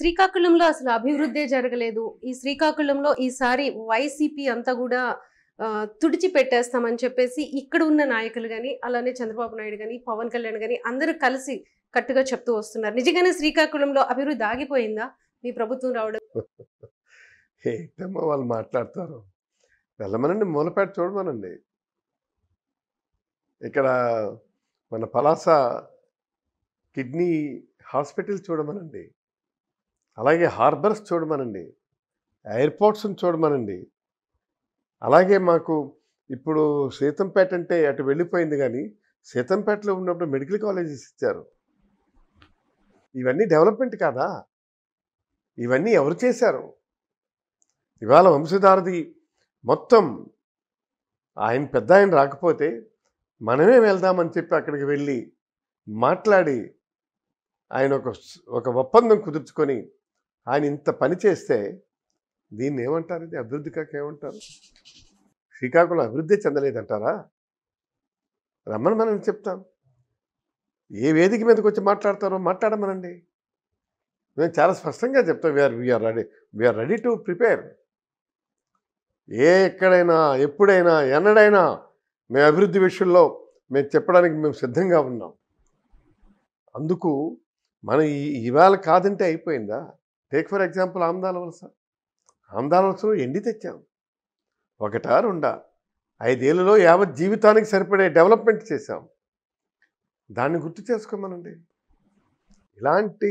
శ్రీకాకుళంలో అసలు అభివృద్ధే జరగలేదు ఈ శ్రీకాకుళంలో ఈసారి వైసీపీ అంతా కూడా తుడిచి పెట్టేస్తామని చెప్పేసి ఇక్కడ ఉన్న నాయకులు కానీ అలానే చంద్రబాబు నాయుడు కానీ పవన్ కళ్యాణ్ కానీ అందరూ కలిసి కట్టుగా చెప్తూ వస్తున్నారు నిజంగానే శ్రీకాకుళంలో అభివృద్ధి ఆగిపోయిందా మీ ప్రభుత్వం రావడం ఏంటమ్మా వాళ్ళు మాట్లాడతారు వెళ్ళమనండి మూలపేట చూడమనండి ఇక్కడ మన పలాస కిడ్నీ హాస్పిటల్ చూడమనండి అలాగే హార్బర్స్ చూడమనండి ఎయిర్పోర్ట్స్ని చూడమనండి అలాగే మాకు ఇప్పుడు సీతంపేట అంటే అటు వెళ్ళిపోయింది కానీ సీతంపేటలో ఉన్నప్పుడు మెడికల్ కాలేజెస్ ఇచ్చారు ఇవన్నీ డెవలప్మెంట్ కాదా ఇవన్నీ ఎవరు చేశారు ఇవాళ వంశధారది మొత్తం ఆయన పెద్ద ఆయన రాకపోతే మనమే వెళ్దామని చెప్పి అక్కడికి వెళ్ళి మాట్లాడి ఆయన ఒక ఒక ఒప్పందం కుదుర్చుకొని ఆయన ఇంత పని చేస్తే దీన్ని ఏమంటారు ఇది అభివృద్ధి కాక ఏమంటారు శ్రీకాకుళం అభివృద్ధి చెందలేదంటారా రమ్మని మనం చెప్తాం ఏ వేదిక మీదకి వచ్చి మాట్లాడతారో మాట్లాడమనండి మేము చాలా స్పష్టంగా చెప్తాం we're we're ready we're ready to prepare ఏ ఎక్కడైనా ఎప్పుడైనా ఎన్నడైనా మేము అభివృద్ధి విషయంలో మేము చెప్పడానికి మేము సిద్ధంగా ఉన్నాం అందుకు మనం ఇవాళ కాదంటే అయిపోయిందా టేక్ ఫర్ ఎగ్జాంపుల్ ఆమ్దాల వలస ఆమ్దాల వలసలో ఎండి తెచ్చాం ఒకట రెండా ఐదేళ్లలో యావత్ జీవితానికి సరిపడే డెవలప్మెంట్ చేశాం దాన్ని గుర్తు చేసుకోమనండి ఇలాంటి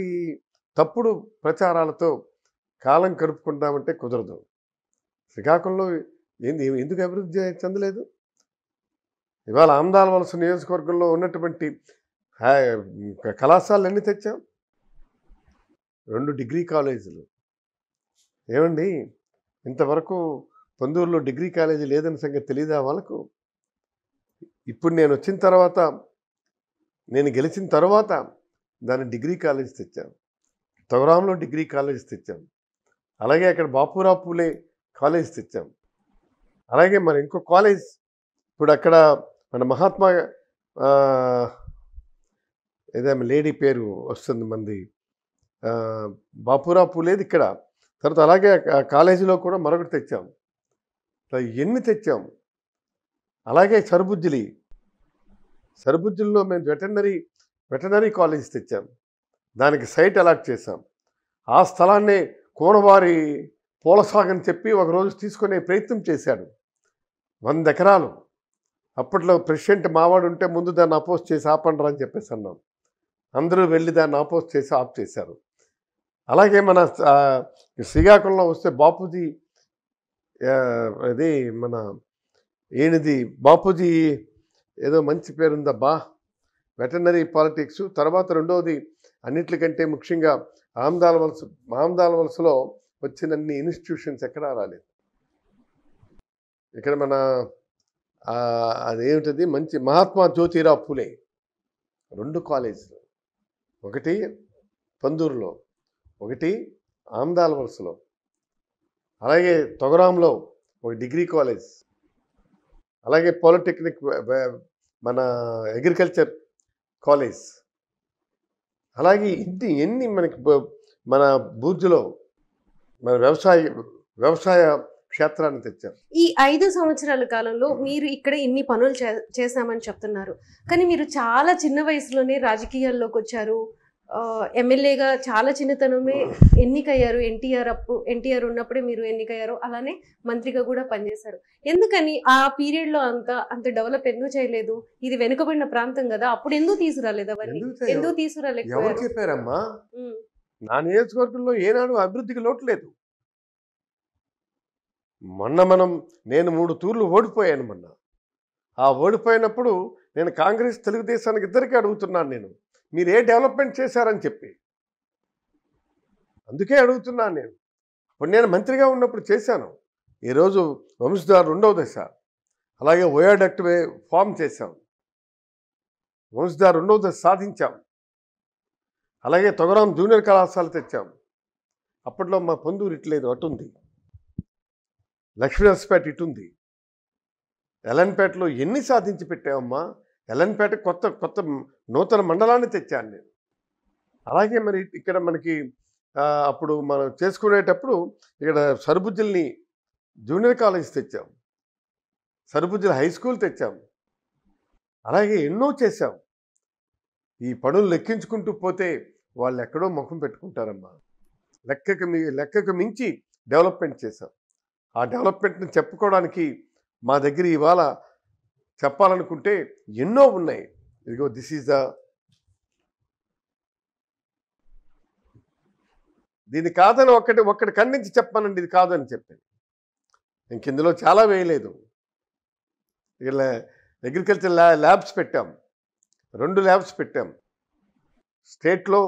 తప్పుడు ప్రచారాలతో కాలం కలుపుకుంటామంటే కుదరదు శ్రీకాకుళంలో ఏంది ఎందుకు అభివృద్ధి చెందలేదు ఇవాళ ఆమ్దాల వలస నియోజకవర్గంలో ఉన్నటువంటి కళాశాలలు ఎన్ని తెచ్చాం రెండు డిగ్రీ కాలేజీలు ఏమండి ఇంతవరకు పొందూరులో డిగ్రీ కాలేజీ లేదని సంగతి తెలీదా వాళ్ళకు ఇప్పుడు నేను వచ్చిన తర్వాత నేను గెలిచిన తర్వాత దాని డిగ్రీ కాలేజ్ తెచ్చాను తవరాంలో డిగ్రీ కాలేజ్ తెచ్చాం అలాగే అక్కడ బాపురా పూలే కాలేజ్ తెచ్చాం అలాగే మరి ఇంకో కాలేజ్ ఇప్పుడు అక్కడ మన మహాత్మా ఏదైనా లేడీ పేరు వస్తుంది మంది బాపురా పూలేదు ఇక్కడ తర్వాత అలాగే కాలేజీలో కూడా మరొకటి తెచ్చాం ఎన్ని తెచ్చాం అలాగే సరుబుజ్జులి సరుబుజ్జుల్లో మేము వెటర్నరీ వెటర్నరీ కాలేజ్ తెచ్చాం దానికి సైట్ అలాట్ చేశాం ఆ స్థలాన్ని కోనవారి పూల చెప్పి ఒకరోజు తీసుకునే ప్రయత్నం చేశాడు వంద ఎకరాలు అప్పట్లో ప్రెసిడెంట్ మావాడు ఉంటే ముందు దాన్ని అపోజ్ చేసి ఆపండ్రా అని చెప్పేసి అన్నాం అందరూ వెళ్ళి దాన్ని అపోజ్ చేసి ఆప్ చేశారు అలాగే మన శ్రీకాకుళంలో వస్తే బాపూజీ అది మన ఏనిది బాపూజీ ఏదో మంచి బా వెటనరీ పాలిటిక్స్ తర్వాత రెండవది అన్నిటికంటే ముఖ్యంగా ఆమ్దాల వలస ఆమ్దాల వలసలో వచ్చినన్ని ఇన్స్టిట్యూషన్స్ ఎక్కడా రాలేదు ఇక్కడ మన అదేమిటది మంచి మహాత్మా జ్యోతిరావు పూలే రెండు కాలేజీలు ఒకటి పందూరులో ఒకటి ఆమ్దాల్ వలసలో అలాగే తొగరాంలో ఒక డిగ్రీ కాలేజ్ అలాగే పాలిటెక్నిక్ మన అగ్రికల్చర్ కాలేజ్ అలాగే ఇన్ని ఎన్ని మనకి మన బూర్జులో మన వ్యవసాయ వ్యవసాయ క్షేత్రాన్ని తెచ్చారు ఈ ఐదు సంవత్సరాల కాలంలో మీరు ఇక్కడ ఇన్ని పనులు చేశామని చెప్తున్నారు కానీ మీరు చాలా చిన్న వయసులోనే రాజకీయాల్లోకి వచ్చారు ఎమ్మెల్యేగా చాలా చిన్నతనమే ఎన్నికయ్యారు ఎన్టీఆర్ అప్పు ఎన్టీఆర్ ఉన్నప్పుడే మీరు ఎన్నికయ్యారు అలానే మంత్రిగా కూడా పనిచేశారు ఎందుకని ఆ పీరియడ్లో అంత అంత డెవలప్ ఎందుకు చేయలేదు ఇది వెనుకబడిన ప్రాంతం కదా అప్పుడు ఎందుకు తీసుకురాలేదు అవన్నీ ఎందుకు తీసుకురాలేదు చెప్పారమ్మా నా నియోజకవర్గంలో ఏనాడు అభివృద్ధికి లోట్లేదు మొన్న మనం నేను మూడు తూర్లు ఓడిపోయాను మొన్న ఆ ఓడిపోయినప్పుడు నేను కాంగ్రెస్ తెలుగుదేశానికి ఇద్దరికీ అడుగుతున్నాను నేను మీరు ఏ డెవలప్మెంట్ చేశారని చెప్పి అందుకే అడుగుతున్నాను నేను ఇప్పుడు నేను మంత్రిగా ఉన్నప్పుడు చేశాను ఈరోజు వంశధార రెండవ దశ అలాగే ఓయాడక్ట్ ఫామ్ చేశాం వంశధార రెండవ దశ సాధించాం అలాగే తొగరాం జూనియర్ కళాశాల తెచ్చాం అప్పట్లో మా పొందూరు ఇట్లేదు అటుంది లక్ష్మీనరసపేట ఇటుంది ఎలన్పేటలో ఎన్ని సాధించి పెట్టామమ్మా ఎల్లన్పేట కొత్త కొత్త నూతన మండలాన్ని తెచ్చాను నేను అలాగే మరి ఇక్కడ మనకి అప్పుడు మనం చేసుకునేటప్పుడు ఇక్కడ సరుబుజ్జుల్ని జూనియర్ కాలేజ్ తెచ్చాం సరుబుజ్జుల హై స్కూల్ తెచ్చాం అలాగే ఎన్నో చేశాం ఈ పనులు లెక్కించుకుంటూ పోతే వాళ్ళు ఎక్కడో ముఖం పెట్టుకుంటారమ్మా లెక్కకు మీ లెక్కకు మించి డెవలప్మెంట్ చేశాం ఆ డెవలప్మెంట్ని చెప్పుకోవడానికి మా దగ్గర ఇవాళ చెప్పాలనుకుంటే ఎన్నో ఉన్నాయి ఇదిగో దిస్ ఈజ్ ద దీని కాదని ఒక్కటి ఒక్కటి ఖండించి చెప్పానండి ఇది కాదని చెప్పాను ఇంక ఇందులో చాలా వేయలేదు ఇలా అగ్రికల్చర్ ల్యా ల్యాబ్స్ పెట్టాం రెండు ల్యాబ్స్ పెట్టాం స్టేట్లో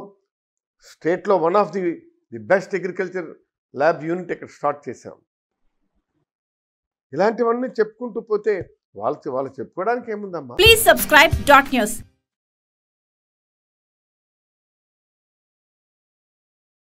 స్టేట్లో one of the the best agriculture lab unit ఇక్కడ స్టార్ట్ చేశాం ఇలాంటివన్నీ చెప్పుకుంటూ పోతే వాళ్ళకి వాళ్ళు చెప్పుకోవడానికి ఏముందమ్మా ప్లీజ్ సబ్స్క్రైబ్ డాట్ న్యూస్